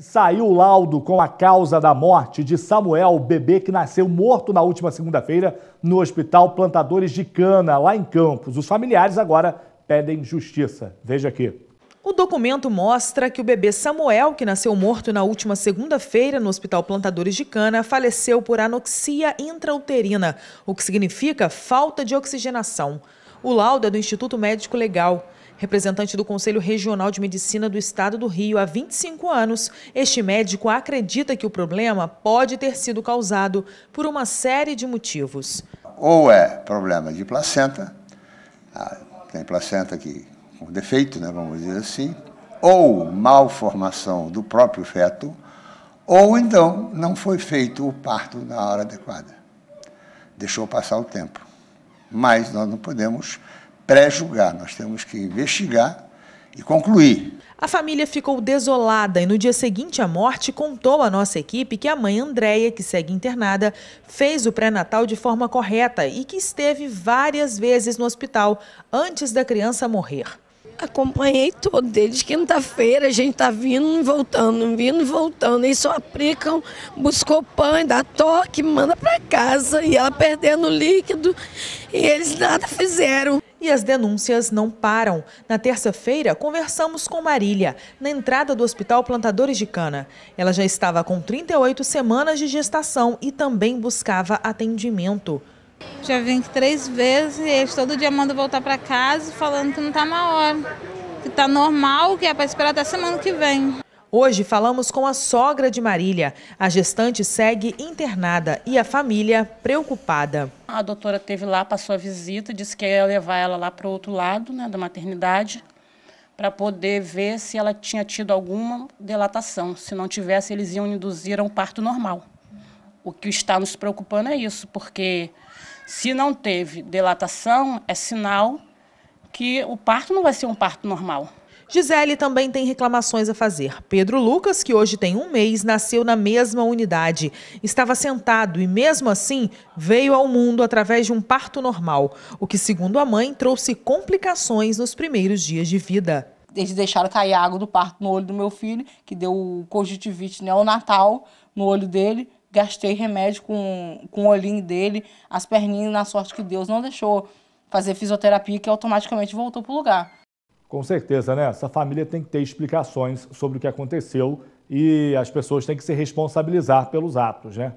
Saiu o laudo com a causa da morte de Samuel, bebê que nasceu morto na última segunda-feira no Hospital Plantadores de Cana, lá em Campos. Os familiares agora pedem justiça. Veja aqui. O documento mostra que o bebê Samuel, que nasceu morto na última segunda-feira no Hospital Plantadores de Cana, faleceu por anoxia intrauterina, o que significa falta de oxigenação. O laudo é do Instituto Médico Legal. Representante do Conselho Regional de Medicina do Estado do Rio há 25 anos, este médico acredita que o problema pode ter sido causado por uma série de motivos. Ou é problema de placenta, ah, tem placenta que com defeito, né, vamos dizer assim, ou malformação do próprio feto, ou então não foi feito o parto na hora adequada. Deixou passar o tempo. Mas nós não podemos pré-julgar, nós temos que investigar e concluir. A família ficou desolada e no dia seguinte à morte contou à nossa equipe que a mãe Andréia, que segue internada, fez o pré-natal de forma correta e que esteve várias vezes no hospital antes da criança morrer. Acompanhei todo, desde quinta-feira a gente está vindo e voltando, vindo e voltando. Eles só aplicam, buscou pão, dá toque, manda para casa e ela perdendo líquido e eles nada fizeram. E as denúncias não param. Na terça-feira, conversamos com Marília, na entrada do Hospital Plantadores de Cana. Ela já estava com 38 semanas de gestação e também buscava atendimento. Já vim três vezes e eles todo dia mandam voltar para casa falando que não está na hora, que está normal, que é para esperar até semana que vem. Hoje falamos com a sogra de Marília. A gestante segue internada e a família preocupada. A doutora teve lá, passou a visita, disse que ia levar ela lá para o outro lado né, da maternidade para poder ver se ela tinha tido alguma delatação. Se não tivesse, eles iam induzir a um parto normal. O que está nos preocupando é isso, porque se não teve delatação, é sinal que o parto não vai ser um parto normal. Gisele também tem reclamações a fazer. Pedro Lucas, que hoje tem um mês, nasceu na mesma unidade. Estava sentado e, mesmo assim, veio ao mundo através de um parto normal, o que, segundo a mãe, trouxe complicações nos primeiros dias de vida. Eles deixaram cair água do parto no olho do meu filho, que deu conjuntivite neonatal no olho dele. Gastei remédio com, com o olhinho dele, as perninhas, na sorte que Deus não deixou fazer fisioterapia, que automaticamente voltou para o lugar. Com certeza, né? Essa família tem que ter explicações sobre o que aconteceu e as pessoas têm que se responsabilizar pelos atos, né?